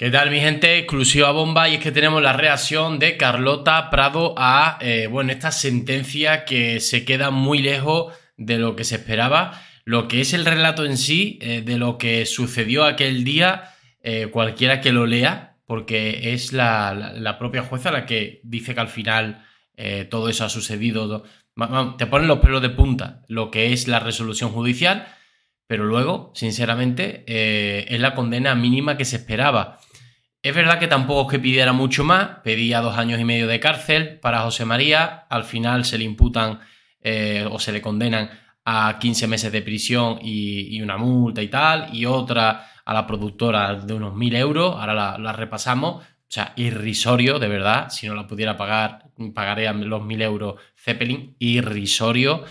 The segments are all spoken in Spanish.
¿Qué tal mi gente? Exclusiva bomba y es que tenemos la reacción de Carlota Prado a, eh, bueno, esta sentencia que se queda muy lejos de lo que se esperaba, lo que es el relato en sí, eh, de lo que sucedió aquel día, eh, cualquiera que lo lea, porque es la, propia jueza la que dice que al final todo eso ha sucedido, te ponen los pelos de punta, lo que es la resolución judicial, pero luego, sinceramente, es la condena mínima que se esperaba. Es verdad que tampoco es que pidiera mucho más, pedía dos años y medio de cárcel para José María, al final se le imputan eh, o se le condenan a 15 meses de prisión y, una multa y tal, y otra a la productora de unos 1.000 euros, ahora la, la, repasamos, o sea, irrisorio, de verdad, si no la pudiera pagar, pagaría los 1.000 euros Zeppelin, irrisorio.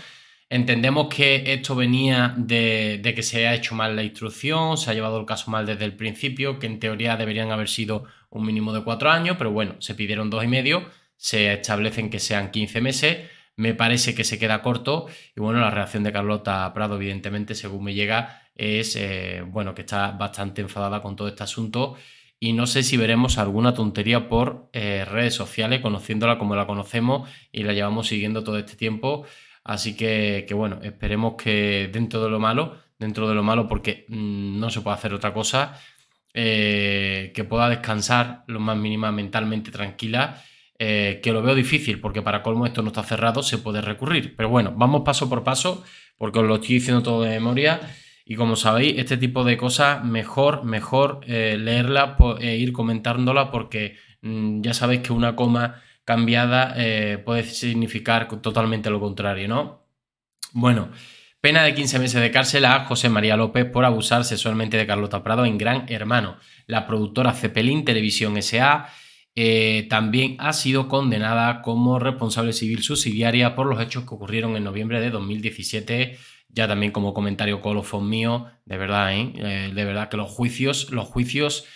Entendemos que esto venía de, que se ha hecho mal la instrucción, se ha llevado el caso mal desde el principio, que en teoría deberían haber sido un mínimo de cuatro años, pero bueno, se pidieron dos y medio, se establecen que sean 15 meses, me parece que se queda corto y bueno, la reacción de Carlota Prado, evidentemente, según me llega, es eh, bueno, que está bastante enfadada con todo este asunto y no sé si veremos alguna tontería por eh, redes sociales, conociéndola como la conocemos y la llevamos siguiendo todo este tiempo Así que, bueno, esperemos que dentro de lo malo, dentro de lo malo, porque mm, no se puede hacer otra cosa, eh, que pueda descansar lo más mínima mentalmente tranquila, eh, que lo veo difícil, porque para colmo esto no está cerrado, se puede recurrir. Pero bueno, vamos paso por paso, porque os lo estoy diciendo todo de memoria. Y como sabéis, este tipo de cosas, mejor, mejor eh, leerla e ir comentándola, porque mm, ya sabéis que una coma cambiada eh, puede significar totalmente lo contrario, ¿no? Bueno, pena de 15 meses de cárcel a José María López por abusar sexualmente de Carlota Prado en Gran Hermano. La productora Cepelín Televisión S.A. Eh, también ha sido condenada como responsable civil subsidiaria por los hechos que ocurrieron en noviembre de 2017. Ya también como comentario colofón mío, de verdad, ¿eh? eh de verdad que los juicios, los juicios,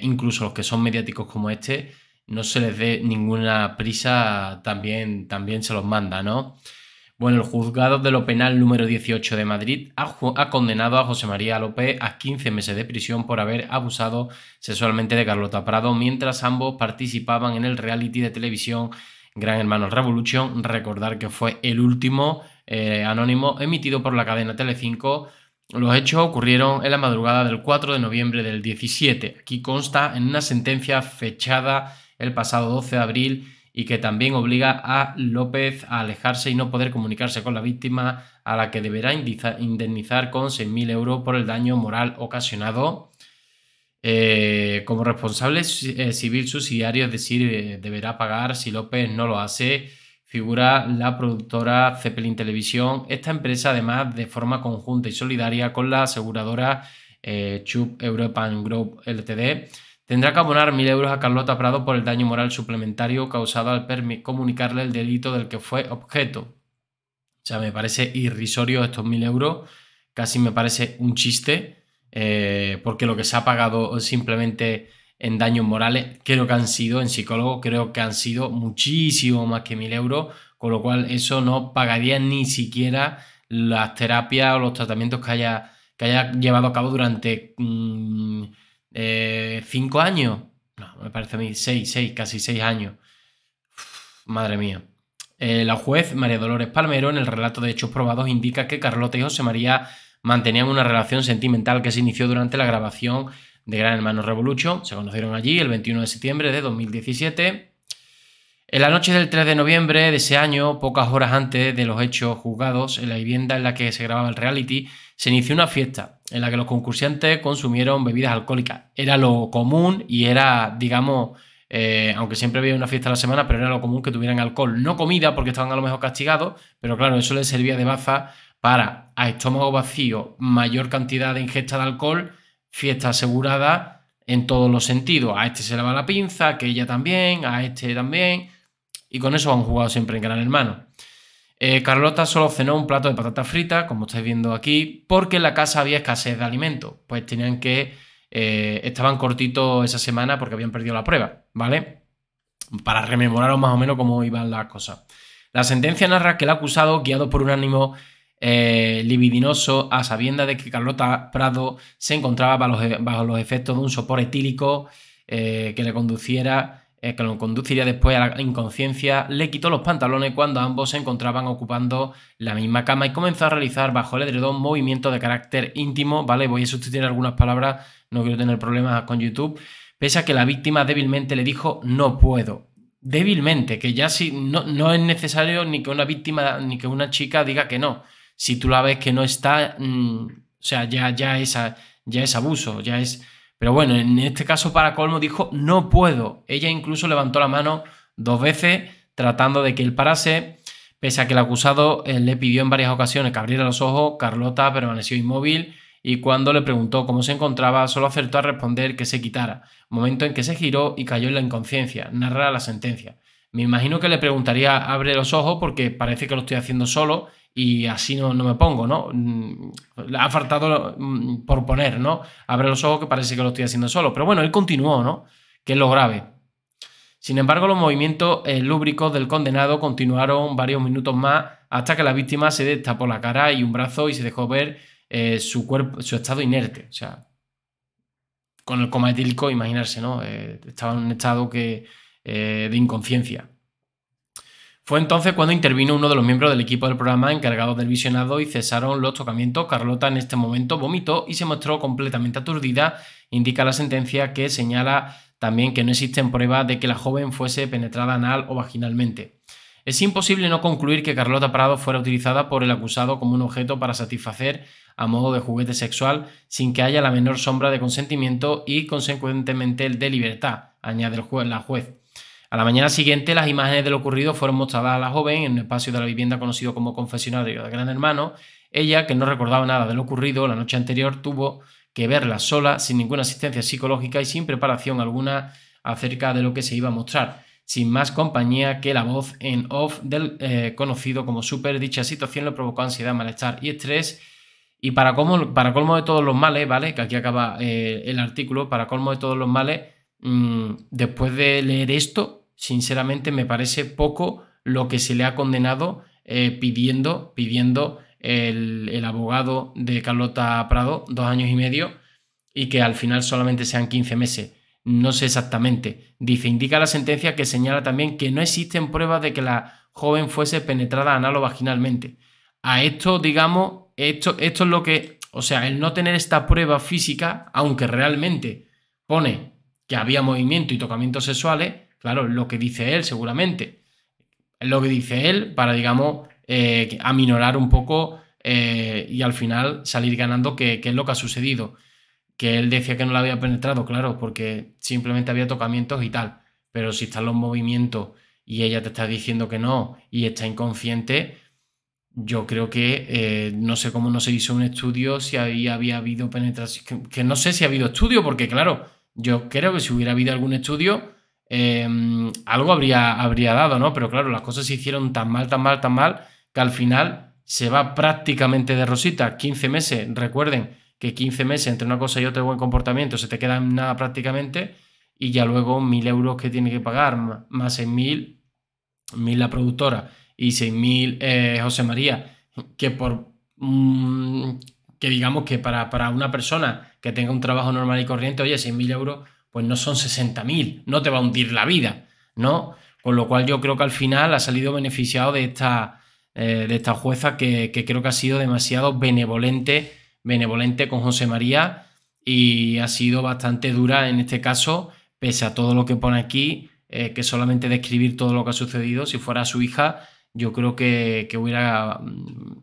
incluso los que son mediáticos como este, no se les dé ninguna prisa, también, también se los manda, ¿no? Bueno, el juzgado de lo penal número 18 de Madrid ha, condenado a José María López a 15 meses de prisión por haber abusado sexualmente de Carlota Prado mientras ambos participaban en el reality de televisión Gran Hermano Revolution. Recordar que fue el último eh, anónimo emitido por la cadena Telecinco. Los hechos ocurrieron en la madrugada del 4 de noviembre del 17. Aquí consta en una sentencia fechada el pasado 12 de abril y que también obliga a López a alejarse y no poder comunicarse con la víctima a la que deberá indemnizar con 6.000 euros por el daño moral ocasionado. Eh, como responsable eh, civil subsidiario, es decir, eh, deberá pagar si López no lo hace, figura la productora Zeppelin Televisión. Esta empresa, además, de forma conjunta y solidaria con la aseguradora Chubb European Group Ltd., Tendrá que abonar mil euros a Carlota Prado por el daño moral suplementario causado al comunicarle el delito del que fue objeto. O sea, me parece irrisorio estos mil euros, casi me parece un chiste, eh, porque lo que se ha pagado simplemente en daños morales, creo que han sido, en psicólogo, creo que han sido muchísimo más que mil euros, con lo cual eso no pagaría ni siquiera las terapias o los tratamientos que haya, que haya llevado a cabo durante... Mm, eh, ¿Cinco años? No, me parece a mí seis, seis, casi seis años. madre mía. Eh, la juez María Dolores Palmero, en el relato de hechos probados, indica que Carlota y José María mantenían una relación sentimental que se inició durante la grabación de Gran Hermano Revolucho Se conocieron allí el 21 de septiembre de 2017 en la noche del 3 de noviembre de ese año, pocas horas antes de los hechos juzgados, en la vivienda en la que se grababa el reality, se inició una fiesta en la que los concursantes consumieron bebidas alcohólicas. Era lo común y era, digamos, eh, aunque siempre había una fiesta a la semana, pero era lo común que tuvieran alcohol. No comida, porque estaban a lo mejor castigados, pero claro, eso les servía de baza para, a estómago vacío, mayor cantidad de ingesta de alcohol, fiesta asegurada en todos los sentidos. A este se le va la pinza, que ella también, a este también y con eso han jugado siempre en Gran Hermano. Eh, Carlota solo cenó un plato de patatas fritas, como estáis viendo aquí, porque en la casa había escasez de alimentos, pues tenían que... Eh, estaban cortitos esa semana porque habían perdido la prueba, ¿vale? Para rememoraros más o menos cómo iban las cosas. La sentencia narra que el acusado, guiado por un ánimo eh, libidinoso a sabienda de que Carlota Prado se encontraba bajo los, e-, efectos de un sopor etílico que le conduciera eh, que lo conduciría después a la inconsciencia, le quitó los pantalones cuando ambos se encontraban ocupando la misma cama y comenzó a realizar bajo el edredón movimientos de carácter íntimo, ¿vale? Voy a sustituir algunas palabras, no quiero tener problemas con YouTube, pese a que la víctima débilmente le dijo no puedo. Débilmente, que ya si no, es necesario ni que una víctima ni que una chica diga que no. Si tú la ves que no está, mm, o sea, ya, ya, ya es abuso, ya es pero bueno, en este caso para colmo dijo, no puedo. Ella incluso levantó la mano dos veces tratando de que él parase. Pese a que el acusado eh, le pidió en varias ocasiones que abriera los ojos, Carlota permaneció inmóvil y cuando le preguntó cómo se encontraba, solo acertó a responder que se quitara, momento en que se giró y cayó en la inconsciencia, narra la sentencia. Me imagino que le preguntaría abre los ojos porque parece que lo estoy haciendo solo y así no, me pongo, ¿no? Mm, ha faltado mm, por poner, ¿no? Abre los ojos que parece que lo estoy haciendo solo, pero bueno, él continuó, ¿no? Que es lo grave. Sin embargo, los movimientos eh, lúbricos del condenado continuaron varios minutos más hasta que la víctima se destapó la cara y un brazo y se dejó ver eh, su, cuerpo, su estado inerte. O sea, con el coma etílico, imaginarse, ¿no? Eh, estaba en un estado que, de inconsciencia. Fue entonces cuando intervino uno de los miembros del equipo del programa encargado del visionado y cesaron los tocamientos. Carlota en este momento vomitó y se mostró completamente aturdida, indica la sentencia que señala también que no existen pruebas de que la joven fuese penetrada anal o vaginalmente. Es imposible no concluir que Carlota Prado fuera utilizada por el acusado como un objeto para satisfacer a modo de juguete sexual sin que haya la menor sombra de consentimiento y consecuentemente el de libertad, añade el la juez. A la mañana siguiente, las imágenes de lo ocurrido fueron mostradas a la joven en un espacio de la vivienda conocido como confesionario de Gran Hermano. Ella, que no recordaba nada de lo ocurrido la noche anterior, tuvo que verla sola, sin ninguna asistencia psicológica y sin preparación alguna acerca de lo que se iba a mostrar, sin más compañía que la voz en off del eh, conocido como Super. Dicha situación le provocó ansiedad, malestar y estrés. Y para, colmo, de todos los males, ¿vale? Que aquí acaba eh, el artículo, para colmo de todos los males, mm, después de leer esto, sinceramente me parece poco lo que se le ha condenado eh, pidiendo, pidiendo el, abogado de Carlota Prado dos años y medio y que al final solamente sean 15 meses. No sé exactamente. Dice, indica la sentencia que señala también que no existen pruebas de que la joven fuese penetrada anal vaginalmente. A esto, digamos, esto, esto es lo que, o sea, el no tener esta prueba física, aunque realmente pone que había movimiento y tocamientos sexuales, Claro, lo que dice él seguramente. Lo que dice él para, digamos, eh, aminorar un poco eh, y al final salir ganando, que, es lo que ha sucedido. Que él decía que no la había penetrado, claro, porque simplemente había tocamientos y tal. Pero si están los movimientos y ella te está diciendo que no y está inconsciente, yo creo que eh, no sé cómo no se hizo un estudio, si había, había habido penetración, que, no sé si ha habido estudio, porque claro, yo creo que si hubiera habido algún estudio, Em, algo habría, habría dado, ¿no? Pero claro, las cosas se hicieron tan mal, tan mal, tan mal, que al final se va prácticamente de rosita. 15 meses, recuerden que 15 meses entre una cosa y otra buen comportamiento se te queda en nada prácticamente y ya luego 1.000 euros que tiene que pagar, más 6.000, 1.000 la productora y 6.000 eh, José María, que por... Mm, que digamos que para, para, una persona que tenga un trabajo normal y corriente, oye, 6.000 euros pues no son 60.000, no te va a hundir la vida, ¿no? Con lo cual yo creo que al final ha salido beneficiado de esta, eh, de esta jueza que, creo que ha sido demasiado benevolente, benevolente con José María y ha sido bastante dura en este caso, pese a todo lo que pone aquí, eh, que solamente describir todo lo que ha sucedido, si fuera su hija, yo creo que, que hubiera, mm,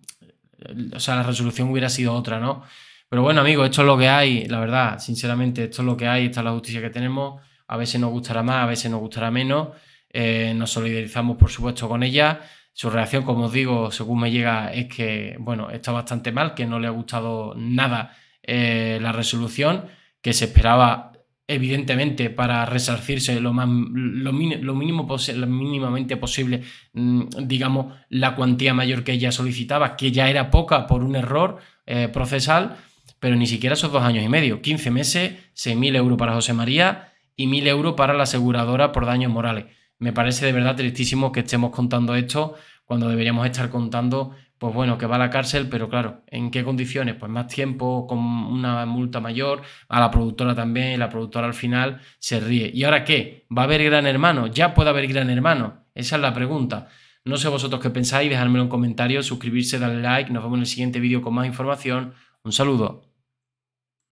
o sea, la resolución hubiera sido otra, ¿no? Pero bueno, amigos, esto es lo que hay, la verdad, sinceramente, esto es lo que hay, esta es la justicia que tenemos. A veces nos gustará más, a veces nos gustará menos. Eh, nos solidarizamos, por supuesto, con ella. Su reacción, como os digo, según me llega, es que, bueno, está bastante mal, que no le ha gustado nada eh, la resolución, que se esperaba, evidentemente, para resarcirse lo, lo, mínimo mínimamente posible, mm, digamos, la cuantía mayor que ella solicitaba, que ya era poca por un error eh, procesal pero ni siquiera esos dos años y medio. 15 meses, 6.000 euros para José María y 1.000 euros para la aseguradora por daños morales. Me parece de verdad tristísimo que estemos contando esto cuando deberíamos estar contando, pues bueno, que va a la cárcel, pero claro, ¿en qué condiciones? Pues más tiempo, con una multa mayor, a la productora también, y la productora al final se ríe. ¿Y ahora qué? ¿Va a haber gran hermano? ¿Ya puede haber gran hermano? Esa es la pregunta. No sé vosotros qué pensáis, dejadmelo en comentarios, suscribirse, darle like, nos vemos en el siguiente vídeo con más información. Un saludo.